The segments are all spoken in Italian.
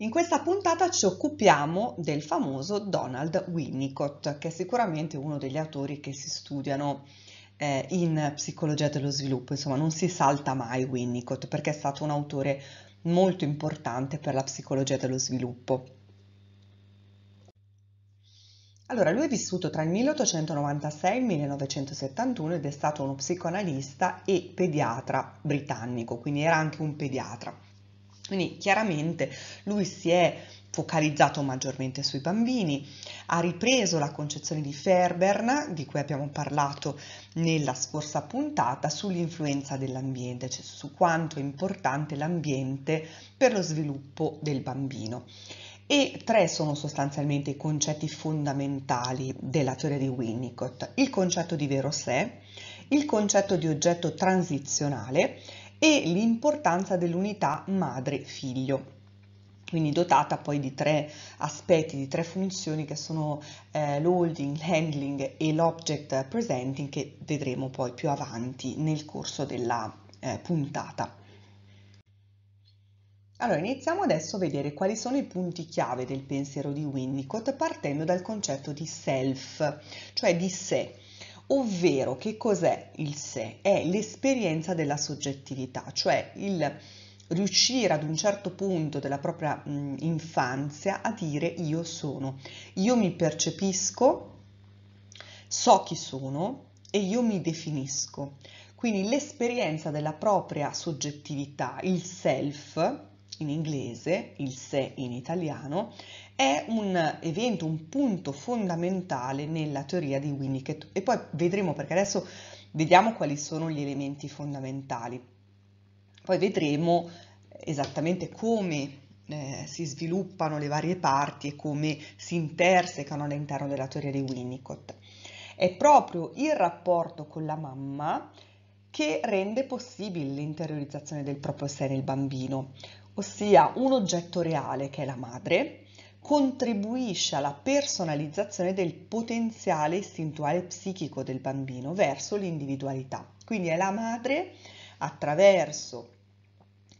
In questa puntata ci occupiamo del famoso Donald Winnicott, che è sicuramente uno degli autori che si studiano eh, in psicologia dello sviluppo, insomma non si salta mai Winnicott perché è stato un autore molto importante per la psicologia dello sviluppo. Allora, lui è vissuto tra il 1896 e il 1971 ed è stato uno psicoanalista e pediatra britannico, quindi era anche un pediatra. Quindi chiaramente lui si è focalizzato maggiormente sui bambini, ha ripreso la concezione di Ferberna, di cui abbiamo parlato nella scorsa puntata, sull'influenza dell'ambiente, cioè su quanto è importante l'ambiente per lo sviluppo del bambino. E tre sono sostanzialmente i concetti fondamentali della teoria di Winnicott, il concetto di vero sé, il concetto di oggetto transizionale e l'importanza dell'unità madre-figlio quindi dotata poi di tre aspetti, di tre funzioni che sono eh, l'holding, l'handling e l'object presenting che vedremo poi più avanti nel corso della eh, puntata. Allora, iniziamo adesso a vedere quali sono i punti chiave del pensiero di Winnicott partendo dal concetto di self, cioè di sé ovvero che cos'è il sé? È l'esperienza della soggettività, cioè il riuscire ad un certo punto della propria mh, infanzia a dire io sono, io mi percepisco, so chi sono e io mi definisco. Quindi l'esperienza della propria soggettività, il self in inglese, il sé in italiano, è un evento, un punto fondamentale nella teoria di Winnicott e poi vedremo perché adesso vediamo quali sono gli elementi fondamentali. Poi vedremo eh, esattamente come eh, si sviluppano le varie parti e come si intersecano all'interno della teoria di Winnicott. È proprio il rapporto con la mamma che rende possibile l'interiorizzazione del proprio sé nel bambino, ossia un oggetto reale che è la madre, contribuisce alla personalizzazione del potenziale istintuale psichico del bambino verso l'individualità. Quindi è la madre attraverso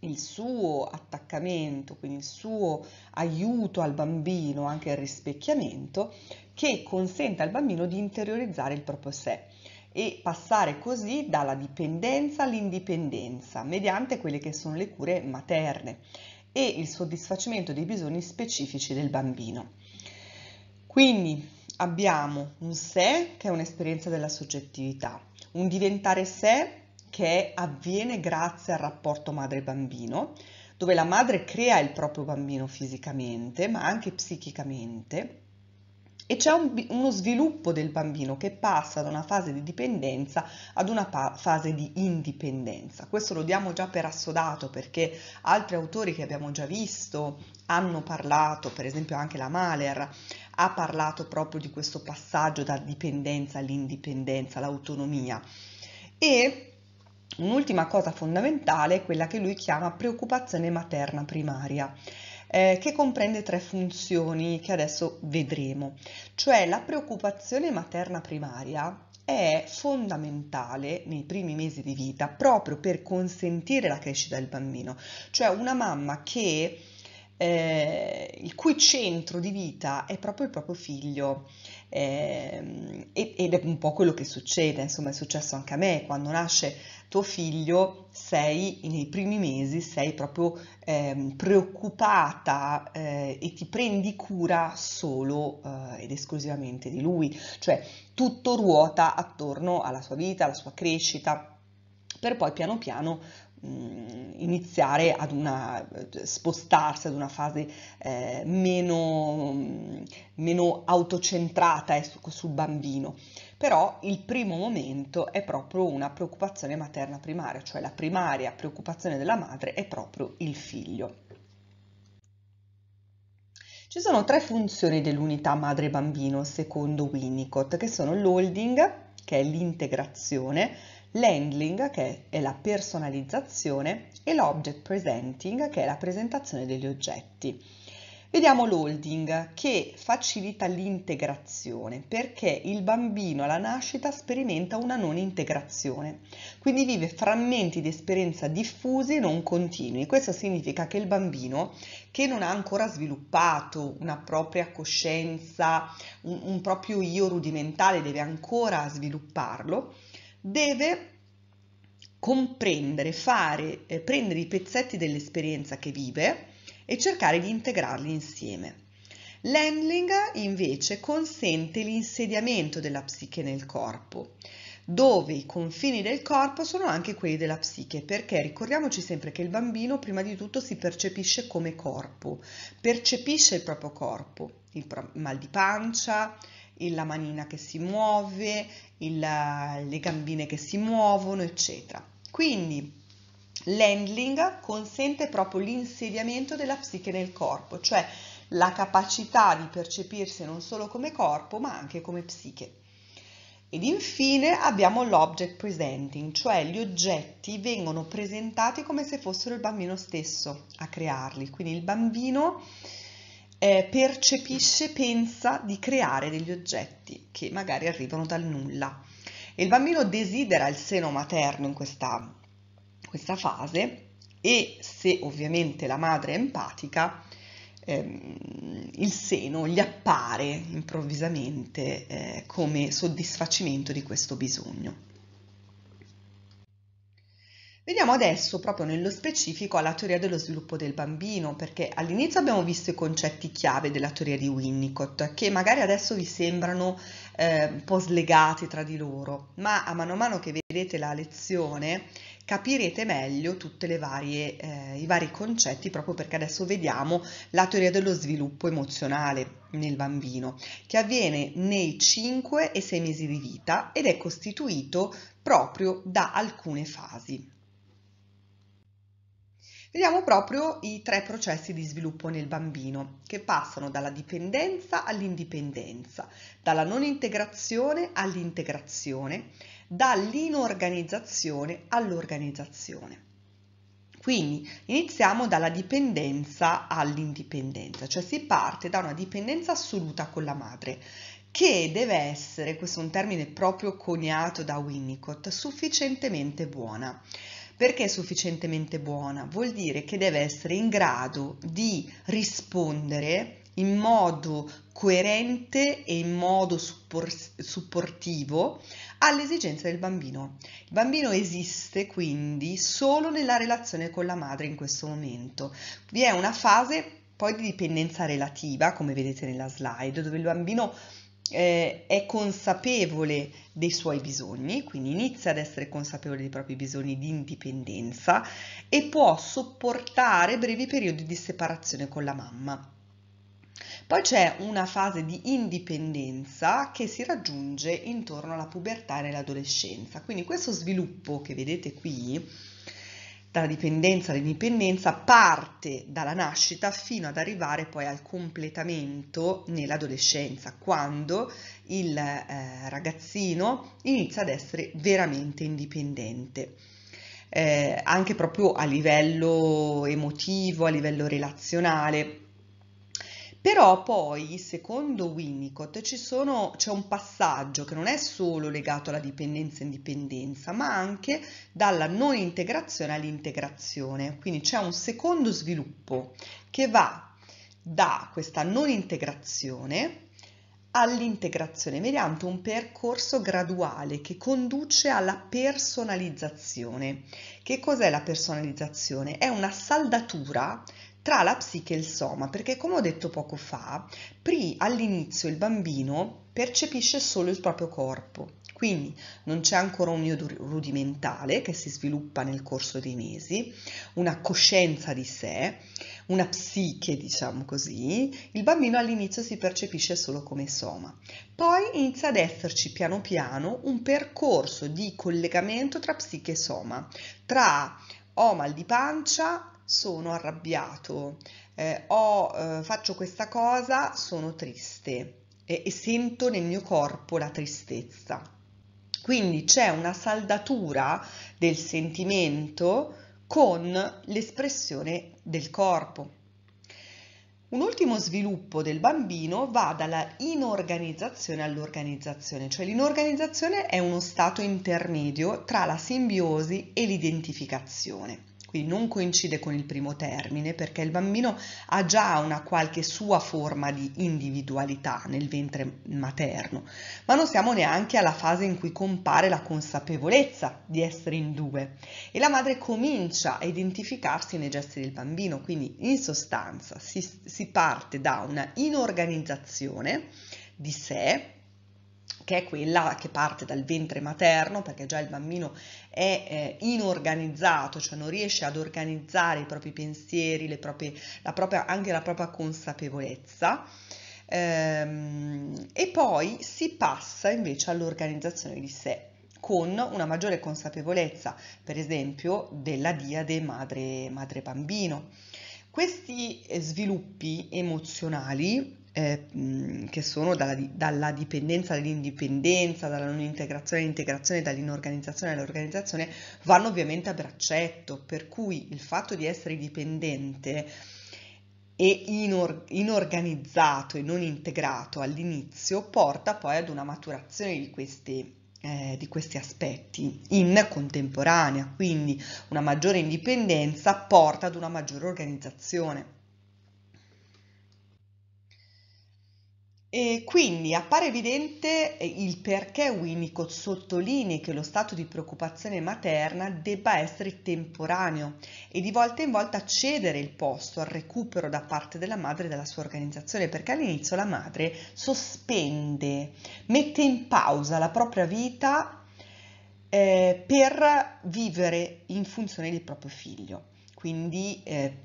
il suo attaccamento, quindi il suo aiuto al bambino, anche il rispecchiamento, che consente al bambino di interiorizzare il proprio sé e passare così dalla dipendenza all'indipendenza mediante quelle che sono le cure materne e il soddisfacimento dei bisogni specifici del bambino. Quindi abbiamo un sé che è un'esperienza della soggettività, un diventare sé che avviene grazie al rapporto madre-bambino, dove la madre crea il proprio bambino fisicamente, ma anche psichicamente, e c'è un, uno sviluppo del bambino che passa da una fase di dipendenza ad una fase di indipendenza. Questo lo diamo già per assodato perché altri autori che abbiamo già visto hanno parlato, per esempio anche la Mahler ha parlato proprio di questo passaggio da dipendenza all'indipendenza, all'autonomia. E un'ultima cosa fondamentale è quella che lui chiama preoccupazione materna primaria eh, che comprende tre funzioni che adesso vedremo, cioè la preoccupazione materna primaria è fondamentale nei primi mesi di vita proprio per consentire la crescita del bambino, cioè una mamma che eh, il cui centro di vita è proprio il proprio figlio eh, ed è un po' quello che succede, insomma è successo anche a me quando nasce tuo figlio sei nei primi mesi, sei proprio eh, preoccupata eh, e ti prendi cura solo eh, ed esclusivamente di lui, cioè tutto ruota attorno alla sua vita, alla sua crescita, per poi piano piano mm, iniziare ad una eh, spostarsi ad una fase eh, meno, mm, meno autocentrata eh, sul bambino però il primo momento è proprio una preoccupazione materna primaria, cioè la primaria preoccupazione della madre è proprio il figlio. Ci sono tre funzioni dell'unità madre-bambino secondo Winnicott, che sono l'holding, che è l'integrazione, l'handling, che è la personalizzazione, e l'object presenting, che è la presentazione degli oggetti. Vediamo l'holding che facilita l'integrazione perché il bambino alla nascita sperimenta una non integrazione, quindi vive frammenti di esperienza diffusi e non continui. Questo significa che il bambino che non ha ancora sviluppato una propria coscienza, un, un proprio io rudimentale, deve ancora svilupparlo, deve comprendere, fare, eh, prendere i pezzetti dell'esperienza che vive e cercare di integrarli insieme. L'handling invece consente l'insediamento della psiche nel corpo, dove i confini del corpo sono anche quelli della psiche, perché ricordiamoci sempre che il bambino prima di tutto si percepisce come corpo, percepisce il proprio corpo, il pro mal di pancia, la manina che si muove, il, le gambine che si muovono, eccetera. Quindi L'handling consente proprio l'insediamento della psiche nel corpo, cioè la capacità di percepirsi non solo come corpo ma anche come psiche. Ed infine abbiamo l'object presenting, cioè gli oggetti vengono presentati come se fossero il bambino stesso a crearli, quindi il bambino eh, percepisce, pensa di creare degli oggetti che magari arrivano dal nulla. E il bambino desidera il seno materno in questa questa fase e se ovviamente la madre è empatica, ehm, il seno gli appare improvvisamente eh, come soddisfacimento di questo bisogno. Veniamo adesso proprio nello specifico alla teoria dello sviluppo del bambino, perché all'inizio abbiamo visto i concetti chiave della teoria di Winnicott, che magari adesso vi sembrano eh, un po' slegati tra di loro, ma a mano a mano che vedete la lezione capirete meglio tutti eh, i vari concetti proprio perché adesso vediamo la teoria dello sviluppo emozionale nel bambino che avviene nei 5 e 6 mesi di vita ed è costituito proprio da alcune fasi. Vediamo proprio i tre processi di sviluppo nel bambino che passano dalla dipendenza all'indipendenza, dalla non integrazione all'integrazione dall'inorganizzazione all'organizzazione. Quindi iniziamo dalla dipendenza all'indipendenza, cioè si parte da una dipendenza assoluta con la madre che deve essere, questo è un termine proprio coniato da Winnicott, sufficientemente buona. Perché sufficientemente buona? Vuol dire che deve essere in grado di rispondere in modo coerente e in modo supportivo alle esigenze del bambino. Il bambino esiste quindi solo nella relazione con la madre in questo momento. Vi è una fase poi di dipendenza relativa, come vedete nella slide, dove il bambino eh, è consapevole dei suoi bisogni, quindi inizia ad essere consapevole dei propri bisogni di indipendenza e può sopportare brevi periodi di separazione con la mamma. Poi c'è una fase di indipendenza che si raggiunge intorno alla pubertà e all'adolescenza. Quindi questo sviluppo che vedete qui, dalla dipendenza all'indipendenza, parte dalla nascita fino ad arrivare poi al completamento nell'adolescenza, quando il eh, ragazzino inizia ad essere veramente indipendente. Eh, anche proprio a livello emotivo, a livello relazionale, però poi, secondo Winnicott, sono, c'è un passaggio che non è solo legato alla dipendenza e indipendenza, ma anche dalla non integrazione all'integrazione. Quindi c'è un secondo sviluppo che va da questa non integrazione all'integrazione mediante un percorso graduale che conduce alla personalizzazione. Che cos'è la personalizzazione? È una saldatura tra la psiche e il soma, perché come ho detto poco fa, all'inizio il bambino percepisce solo il proprio corpo, quindi non c'è ancora un io rudimentale che si sviluppa nel corso dei mesi, una coscienza di sé, una psiche, diciamo così, il bambino all'inizio si percepisce solo come soma. Poi inizia ad esserci piano piano un percorso di collegamento tra psiche e soma, tra ho mal di pancia, sono arrabbiato, eh, o eh, faccio questa cosa, sono triste e, e sento nel mio corpo la tristezza. Quindi c'è una saldatura del sentimento con l'espressione del corpo. Un ultimo sviluppo del bambino va dalla inorganizzazione all'organizzazione, cioè l'inorganizzazione è uno stato intermedio tra la simbiosi e l'identificazione quindi non coincide con il primo termine perché il bambino ha già una qualche sua forma di individualità nel ventre materno, ma non siamo neanche alla fase in cui compare la consapevolezza di essere in due e la madre comincia a identificarsi nei gesti del bambino, quindi in sostanza si, si parte da una inorganizzazione di sé che è quella che parte dal ventre materno, perché già il bambino è eh, inorganizzato, cioè non riesce ad organizzare i propri pensieri, proprie, la propria, anche la propria consapevolezza. Ehm, e poi si passa invece all'organizzazione di sé con una maggiore consapevolezza, per esempio, della diade madre, madre bambino. Questi sviluppi emozionali eh, che sono dalla, dalla dipendenza all'indipendenza, dalla non integrazione all'integrazione, dall'inorganizzazione all'organizzazione, vanno ovviamente a braccetto, per cui il fatto di essere dipendente e inor- inorganizzato e non integrato all'inizio porta poi ad una maturazione di questi, eh, di questi aspetti in contemporanea, quindi una maggiore indipendenza porta ad una maggiore organizzazione. E quindi appare evidente eh, il perché Winnicott sottolinea che lo stato di preoccupazione materna debba essere temporaneo e di volta in volta cedere il posto al recupero da parte della madre e della sua organizzazione, perché all'inizio la madre sospende, mette in pausa la propria vita eh, per vivere in funzione del proprio figlio quindi eh,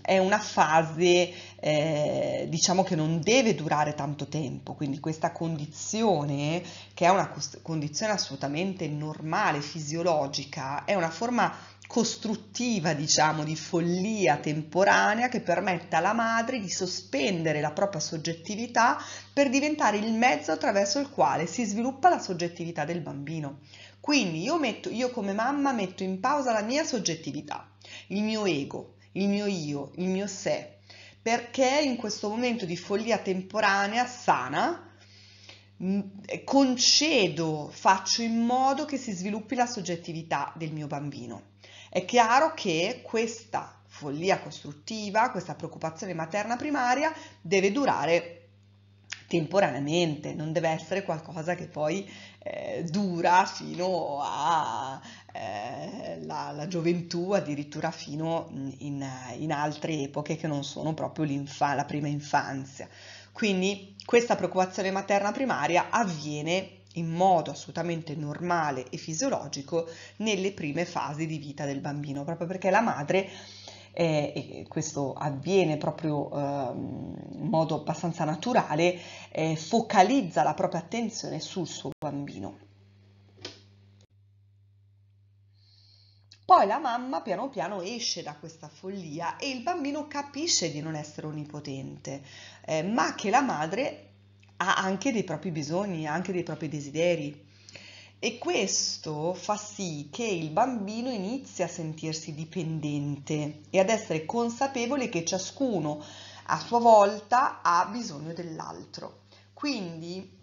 è una fase eh, diciamo che non deve durare tanto tempo, quindi questa condizione che è una condizione assolutamente normale, fisiologica, è una forma costruttiva, diciamo, di follia temporanea che permette alla madre di sospendere la propria soggettività per diventare il mezzo attraverso il quale si sviluppa la soggettività del bambino. Quindi io, metto, io come mamma metto in pausa la mia soggettività il mio ego, il mio io, il mio sé, perché in questo momento di follia temporanea sana mm, concedo, faccio in modo che si sviluppi la soggettività del mio bambino. È chiaro che questa follia costruttiva, questa preoccupazione materna primaria deve durare temporaneamente, non deve essere qualcosa che poi eh, dura fino alla eh, gioventù, addirittura fino in, in, altre epoche che non sono proprio la prima infanzia. Quindi questa preoccupazione materna primaria avviene in modo assolutamente normale e fisiologico nelle prime fasi di vita del bambino, proprio perché la madre eh, e questo avviene proprio eh, in modo abbastanza naturale, eh, focalizza la propria attenzione sul suo bambino. Poi la mamma piano piano esce da questa follia e il bambino capisce di non essere onnipotente, eh, ma che la madre ha anche dei propri bisogni, ha anche dei propri desideri e questo fa sì che il bambino inizi a sentirsi dipendente e ad essere consapevole che ciascuno a sua volta ha bisogno dell'altro. Quindi,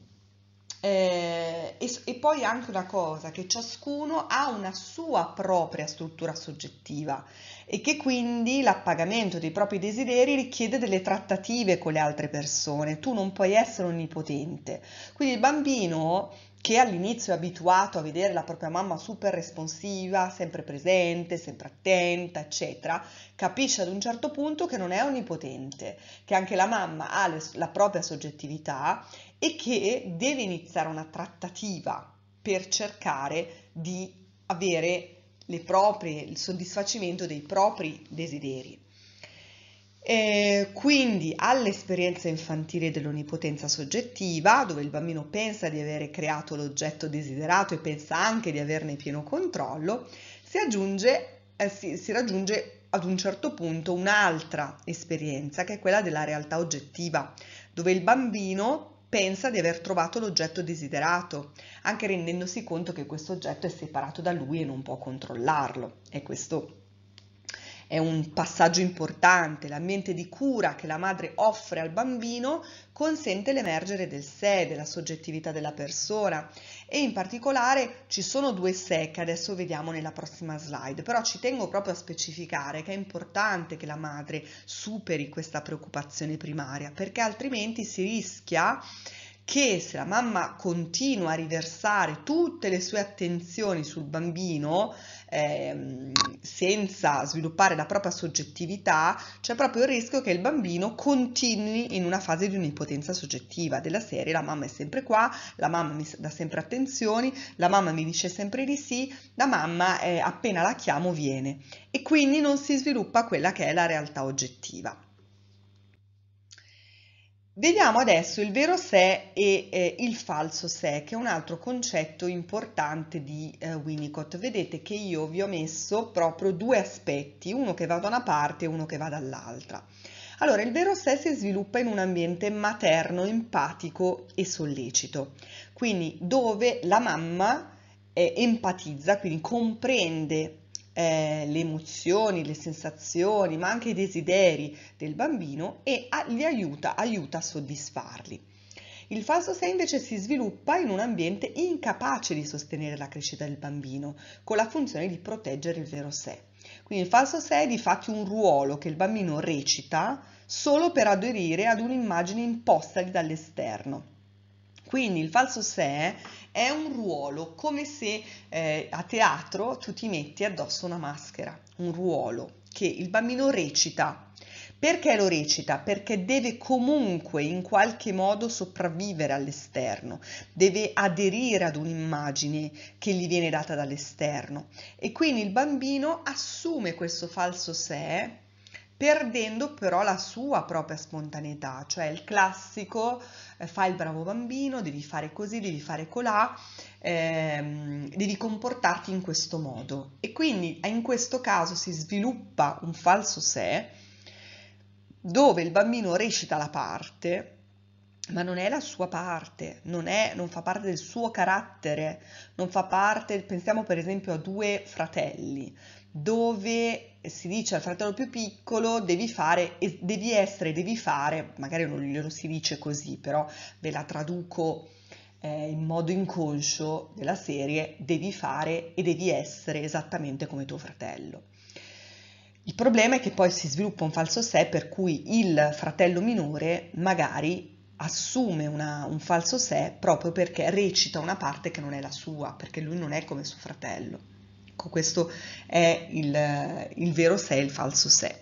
eh, e, e poi anche una cosa, che ciascuno ha una sua propria struttura soggettiva e che quindi l'appagamento dei propri desideri richiede delle trattative con le altre persone. Tu non puoi essere onnipotente. Quindi il bambino che all'inizio è abituato a vedere la propria mamma super responsiva, sempre presente, sempre attenta, eccetera, capisce ad un certo punto che non è onnipotente, che anche la mamma ha le, la propria soggettività e che deve iniziare una trattativa per cercare di avere proprie, il soddisfacimento dei propri desideri. Eh, quindi all'esperienza infantile dell'onipotenza soggettiva, dove il bambino pensa di avere creato l'oggetto desiderato e pensa anche di averne pieno controllo, si, aggiunge, eh, si, si raggiunge ad un certo punto un'altra esperienza che è quella della realtà oggettiva, dove il bambino pensa di aver trovato l'oggetto desiderato, anche rendendosi conto che questo oggetto è separato da lui e non può controllarlo. E questo è un passaggio importante. L'ambiente di cura che la madre offre al bambino consente l'emergere del sé, della soggettività della persona e in particolare ci sono due secche, adesso vediamo nella prossima slide, però ci tengo proprio a specificare che è importante che la madre superi questa preoccupazione primaria perché altrimenti si rischia che se la mamma continua a riversare tutte le sue attenzioni sul bambino Ehm, senza sviluppare la propria soggettività, c'è proprio il rischio che il bambino continui in una fase di un'impotenza soggettiva della serie la mamma è sempre qua, la mamma mi dà sempre attenzioni, la mamma mi dice sempre di sì, la mamma eh, appena la chiamo viene e quindi non si sviluppa quella che è la realtà oggettiva. Vediamo adesso il vero sé e eh, il falso sé, che è un altro concetto importante di eh, Winnicott. Vedete che io vi ho messo proprio due aspetti, uno che va da una parte e uno che va dall'altra. Allora, il vero sé si sviluppa in un ambiente materno, empatico e sollecito, quindi dove la mamma eh, empatizza, quindi comprende eh, le emozioni, le sensazioni, ma anche i desideri del bambino e a, li aiuta, aiuta a soddisfarli. Il falso 6 invece si sviluppa in un ambiente incapace di sostenere la crescita del bambino, con la funzione di proteggere il vero sé. Quindi il falso sé è di fatto un ruolo che il bambino recita solo per aderire ad un'immagine imposta dall'esterno. Quindi il falso sé è un ruolo, come se eh, a teatro tu ti metti addosso una maschera, un ruolo che il bambino recita. Perché lo recita? Perché deve comunque in qualche modo sopravvivere all'esterno, deve aderire ad un'immagine che gli viene data dall'esterno e quindi il bambino assume questo falso sé perdendo però la sua propria spontaneità, cioè il classico eh, fai il bravo bambino, devi fare così, devi fare colà, ehm, devi comportarti in questo modo. E quindi eh, in questo caso si sviluppa un falso sé dove il bambino recita la parte ma non è la sua parte, non, è, non, fa parte del suo carattere, non fa parte, pensiamo per esempio a due fratelli, dove si dice al fratello più piccolo devi fare, devi essere, devi fare, magari non glielo si dice così, però ve la traduco eh, in modo inconscio della serie, devi fare e devi essere esattamente come tuo fratello. Il problema è che poi si sviluppa un falso sé per cui il fratello minore magari assume una, un falso sé proprio perché recita una parte che non è la sua, perché lui non è come suo fratello. Ecco, questo è il, il vero sé, il falso sé.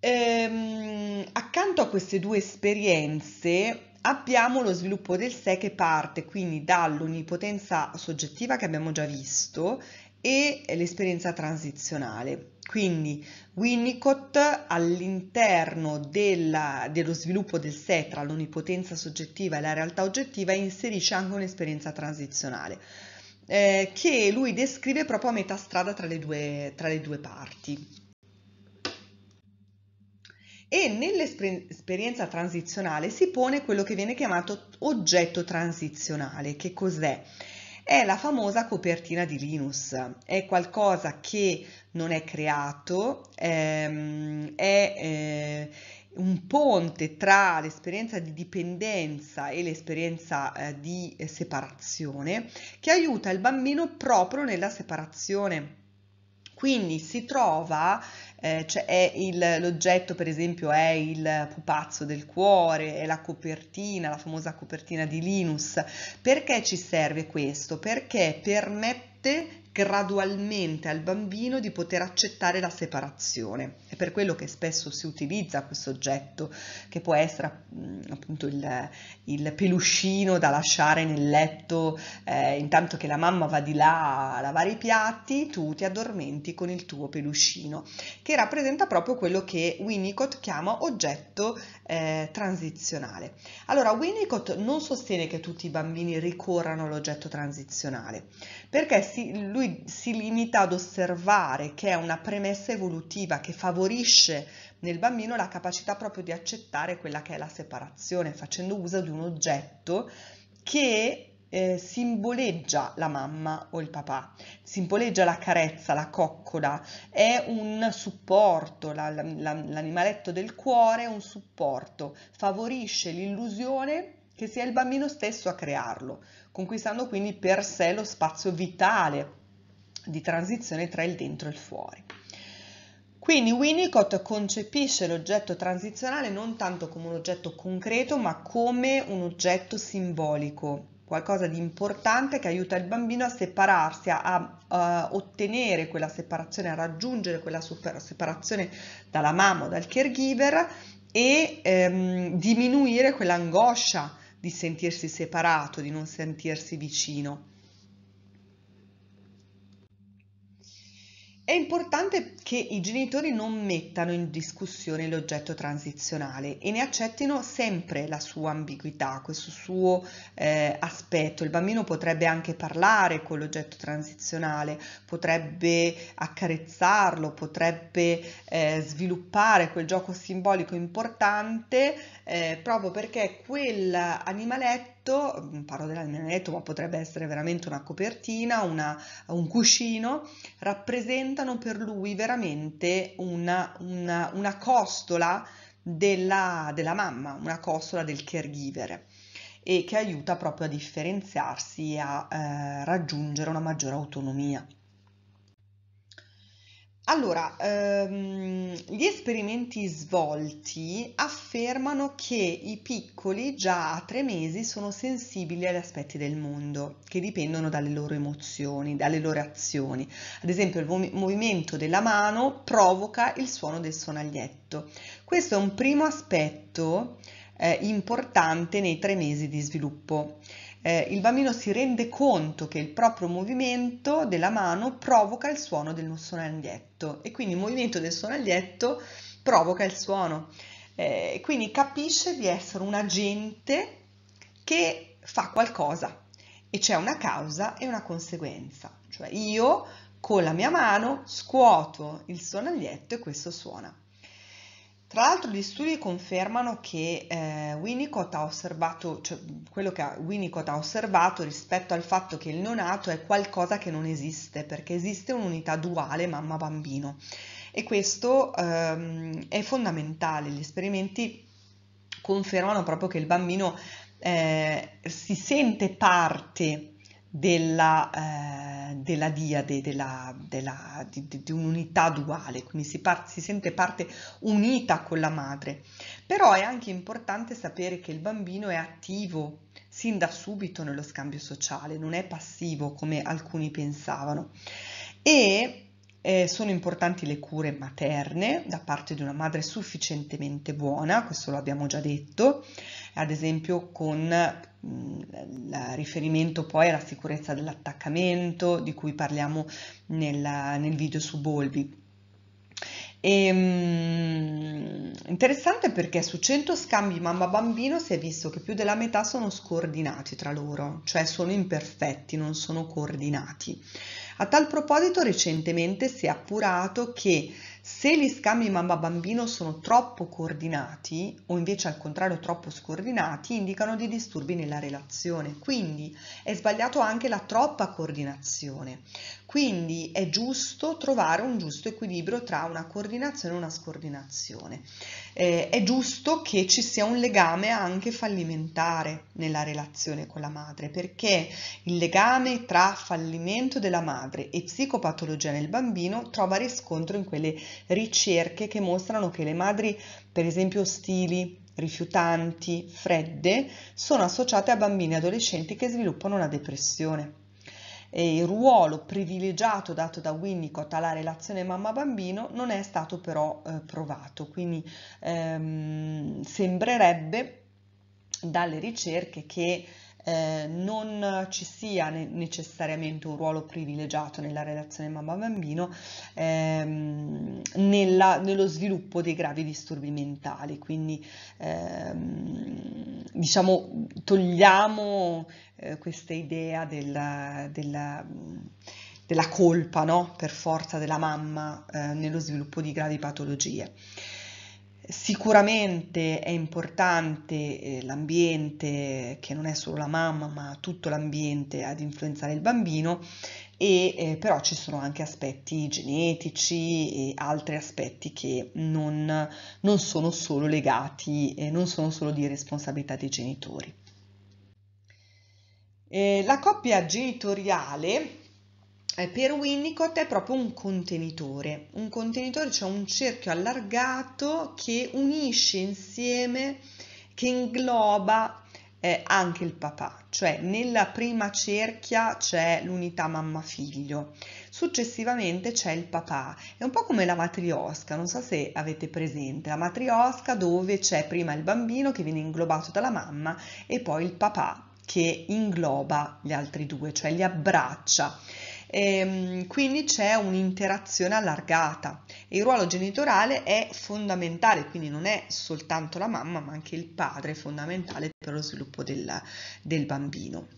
Ehm, accanto a queste due esperienze abbiamo lo sviluppo del sé che parte quindi dall'onnipotenza soggettiva che abbiamo già visto e l'esperienza transizionale. Quindi Winnicott all'interno dello sviluppo del sé tra l'onnipotenza soggettiva e la realtà oggettiva inserisce anche un'esperienza transizionale eh, che lui descrive proprio a metà strada tra le due, tra le due parti. E nell'esperienza transizionale si pone quello che viene chiamato oggetto transizionale. Che cos'è? È la famosa copertina di Linus, è qualcosa che non è creato, ehm, è, eh, un ponte tra l'esperienza di dipendenza e l'esperienza eh, di eh, separazione che aiuta il bambino proprio nella separazione. Quindi si trova, eh, cioè il, l'oggetto per esempio è il pupazzo del cuore, è la copertina, la famosa copertina di Linus. Perché ci serve questo? Perché permette gradualmente al bambino di poter accettare la separazione. È per quello che spesso si utilizza questo oggetto, che può essere mm, appunto il, il peluscino da lasciare nel letto, eh, intanto che la mamma va di là a lavare i piatti, tu ti addormenti con il tuo peluscino, che rappresenta proprio quello che Winnicott chiama oggetto eh, transizionale. Allora, Winnicott non sostiene che tutti i bambini ricorrano all'oggetto transizionale, perché si, lui si limita ad osservare che è una premessa evolutiva che favorisce nel bambino la capacità proprio di accettare quella che è la separazione, facendo uso di un oggetto che eh, simboleggia la mamma o il papà, simboleggia la carezza, la coccola, è un supporto, la, la, l'animaletto del cuore è un supporto, favorisce l'illusione che sia il bambino stesso a crearlo, conquistando quindi per sé lo spazio vitale di transizione tra il dentro e il fuori. Quindi Winnicott concepisce l'oggetto transizionale non tanto come un oggetto concreto, ma come un oggetto simbolico, qualcosa di importante che aiuta il bambino a separarsi, a, a ottenere quella separazione, a raggiungere quella separazione dalla mamma o dal caregiver e ehm, diminuire quell'angoscia di sentirsi separato, di non sentirsi vicino. È importante che i genitori non mettano in discussione l'oggetto transizionale e ne accettino sempre la sua ambiguità, questo suo eh, aspetto. Il bambino potrebbe anche parlare con l'oggetto transizionale, potrebbe accarezzarlo, potrebbe eh, sviluppare quel gioco simbolico importante eh, proprio perché quell'animaletto, mm, parlo dell'animaletto ma potrebbe essere veramente una copertina, una, un cuscino, rappresentano per lui veramente una, una, una costola della, della mamma, una costola del caregiver e che aiuta proprio a differenziarsi e a eh, raggiungere una maggiore autonomia. Allora, ehm, gli esperimenti svolti affermano che i piccoli già a tre mesi sono sensibili agli aspetti del mondo che dipendono dalle loro emozioni, dalle loro azioni. Ad esempio il movimento della mano provoca il suono del sonaglietto. Questo è un primo aspetto eh, importante nei tre mesi di sviluppo eh, il bambino si rende conto che il proprio movimento della mano provoca il suono del sonaglietto e quindi il movimento del sonaglietto provoca il suono. Eh, quindi capisce di essere un agente che fa qualcosa e c'è una causa e una conseguenza. Cioè io con la mia mano scuoto il sonaglietto e questo suona. Tra l'altro gli studi confermano che eh, Winnicott ha osservato, cioè, quello che Winnicott ha osservato rispetto al fatto che il neonato è qualcosa che non esiste, perché esiste un'unità duale mamma-bambino. E questo ehm, è fondamentale, gli esperimenti confermano proprio che il bambino eh, si sente parte della, eh, della diade, della, della, di, di un'unità duale, quindi si, par- si sente parte unita con la madre. Però è anche importante sapere che il bambino è attivo sin da subito nello scambio sociale, non è passivo come alcuni pensavano. E eh, sono importanti le cure materne da parte di una madre sufficientemente buona, questo lo abbiamo già detto, ad esempio con mh, mm, il riferimento poi alla sicurezza dell'attaccamento di cui parliamo nella, nel video su Bolby. E, ehm, mh, interessante perché su 100 scambi mamma-bambino si è visto che più della metà sono scordinati tra loro, cioè sono imperfetti, non sono coordinati. A tal proposito recentemente si è appurato che se gli scambi mamma-bambino sono troppo coordinati o invece al contrario troppo scordinati indicano dei disturbi nella relazione, quindi è sbagliato anche la troppa coordinazione. Quindi è giusto trovare un giusto equilibrio tra una coordinazione e una scordinazione eh, è giusto che ci sia un legame anche fallimentare nella relazione con la madre, perché il legame tra fallimento della madre e psicopatologia nel bambino trova riscontro in quelle ricerche che mostrano che le madri, per esempio, ostili, rifiutanti, fredde, sono associate a bambini e adolescenti che sviluppano una depressione e il ruolo privilegiato dato da Winnicott alla relazione mamma-bambino non è stato però eh, provato, quindi ehm, sembrerebbe dalle ricerche che eh, non ci sia ne necessariamente un ruolo privilegiato nella relazione mamma-bambino ehm, nello sviluppo dei gravi disturbi mentali, quindi ehm, diciamo togliamo eh, questa idea della, della, della colpa no? per forza della mamma eh, nello sviluppo di gravi patologie. Sicuramente è importante eh, l'ambiente, che non è solo la mamma, ma tutto l'ambiente ad influenzare il bambino, e, eh, però ci sono anche aspetti genetici e altri aspetti che non, non sono solo legati, eh, non sono solo di responsabilità dei genitori. Eh, la coppia genitoriale eh, per Winnicott è proprio un contenitore, un contenitore cioè un cerchio allargato che unisce insieme, che ingloba eh, anche il papà, cioè nella prima cerchia c'è l'unità mamma-figlio, successivamente c'è il papà, è un po' come la matriosca, non so se avete presente, la matriosca dove c'è prima il bambino che viene inglobato dalla mamma e poi il papà che ingloba gli altri due, cioè li abbraccia. E, ehm, quindi c'è un'interazione allargata e il ruolo genitorale è fondamentale, quindi non è soltanto la mamma, ma anche il padre è fondamentale per lo sviluppo del, del bambino.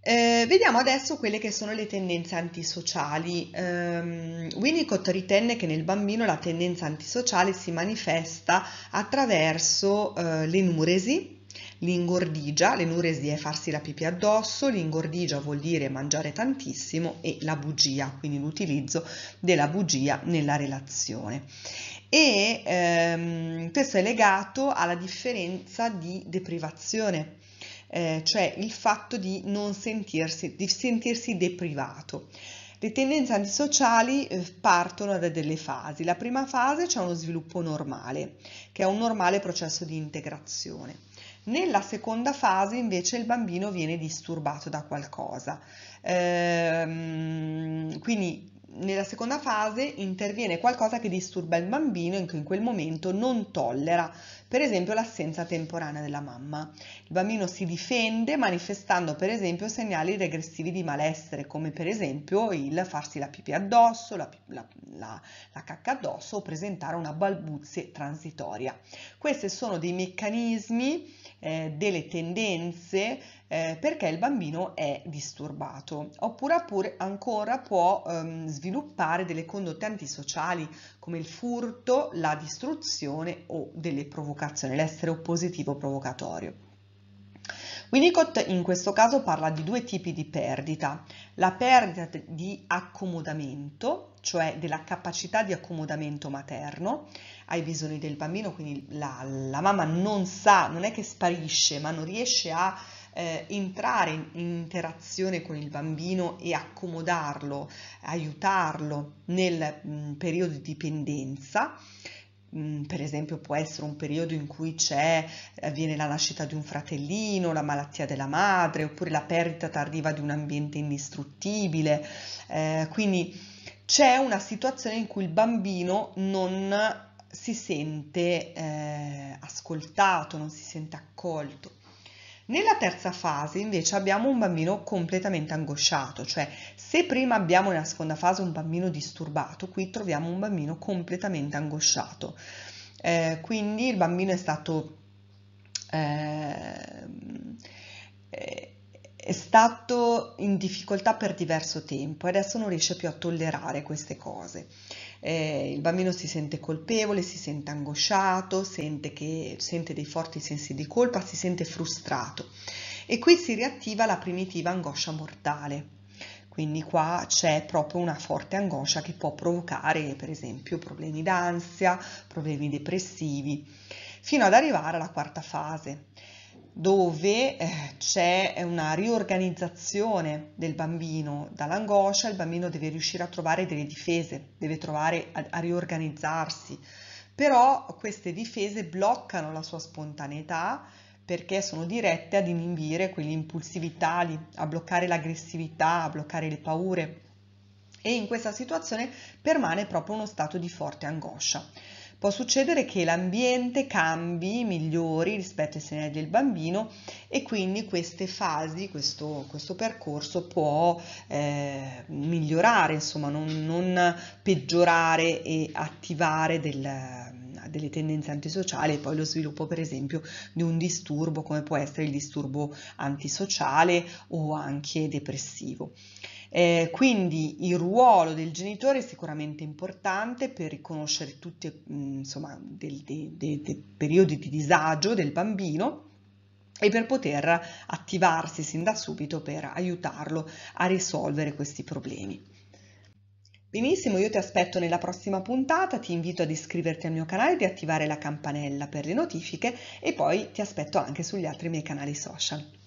Eh, vediamo adesso quelle che sono le tendenze antisociali. Um, Winnicott ritenne che nel bambino la tendenza antisociale si manifesta attraverso uh, eh, l'enuresi, L'ingordigia, l'enuresia è farsi la pipì addosso, l'ingordigia vuol dire mangiare tantissimo e la bugia, quindi l'utilizzo della bugia nella relazione e ehm, questo è legato alla differenza di deprivazione, eh, cioè il fatto di non sentirsi, di sentirsi deprivato. Le tendenze antisociali eh, partono da delle fasi. La prima fase c'è uno sviluppo normale, che è un normale processo di integrazione. Nella seconda fase invece il bambino viene disturbato da qualcosa, ehm, quindi nella seconda fase interviene qualcosa che disturba il bambino e che in quel momento non tollera, per esempio l'assenza temporanea della mamma. Il bambino si difende manifestando per esempio segnali regressivi di malessere, come per esempio il farsi la pipì addosso, la, la, la, la cacca addosso o presentare una balbuzie transitoria. Questi sono dei meccanismi eh, delle tendenze eh, perché il bambino è disturbato, oppure pur, ancora può ehm, sviluppare delle condotte antisociali come il furto, la distruzione o delle provocazioni, l'essere oppositivo provocatorio. Winnicott in questo caso parla di due tipi di perdita, la perdita di accomodamento, cioè della capacità di accomodamento materno, ai bisogni del bambino, quindi la, la mamma non sa, non è che sparisce, ma non riesce a eh, entrare in, in interazione con il bambino e accomodarlo, aiutarlo nel mh, mm, periodo di dipendenza mm, per esempio può essere un periodo in cui c'è, avviene eh, la nascita di un fratellino, la malattia della madre, oppure la perdita tardiva di un ambiente indistruttibile. Eh, quindi c'è una situazione in cui il bambino non si sente eh, ascoltato, non si sente accolto. Nella terza fase invece abbiamo un bambino completamente angosciato, cioè se prima abbiamo nella seconda fase un bambino disturbato, qui troviamo un bambino completamente angosciato. Eh, quindi il bambino è stato, eh, è stato in difficoltà per diverso tempo e adesso non riesce più a tollerare queste cose eh, il bambino si sente colpevole, si sente angosciato, sente, che, sente dei forti sensi di colpa, si sente frustrato e qui si riattiva la primitiva angoscia mortale. Quindi qua c'è proprio una forte angoscia che può provocare per esempio problemi d'ansia, problemi depressivi, fino ad arrivare alla quarta fase dove eh, c'è una riorganizzazione del bambino dall'angoscia, il bambino deve riuscire a trovare delle difese, deve trovare a, a riorganizzarsi, però queste difese bloccano la sua spontaneità perché sono dirette ad inibire quegli impulsivi tali, a bloccare l'aggressività, a bloccare le paure e in questa situazione permane proprio uno stato di forte angoscia. Può succedere che l'ambiente cambi, migliori rispetto ai segnali del bambino e quindi queste fasi, questo, questo percorso può eh, migliorare, insomma non, non, peggiorare e attivare del, delle tendenze antisociali e poi lo sviluppo per esempio di un disturbo come può essere il disturbo antisociale o anche depressivo. Eh, quindi il ruolo del genitore è sicuramente importante per riconoscere tutti mm, insomma, dei, dei, dei, dei periodi di disagio del bambino e per poter attivarsi sin da subito per aiutarlo a risolvere questi problemi. Benissimo, io ti aspetto nella prossima puntata, ti invito ad iscriverti al mio canale, di attivare la campanella per le notifiche e poi ti aspetto anche sugli altri miei canali social.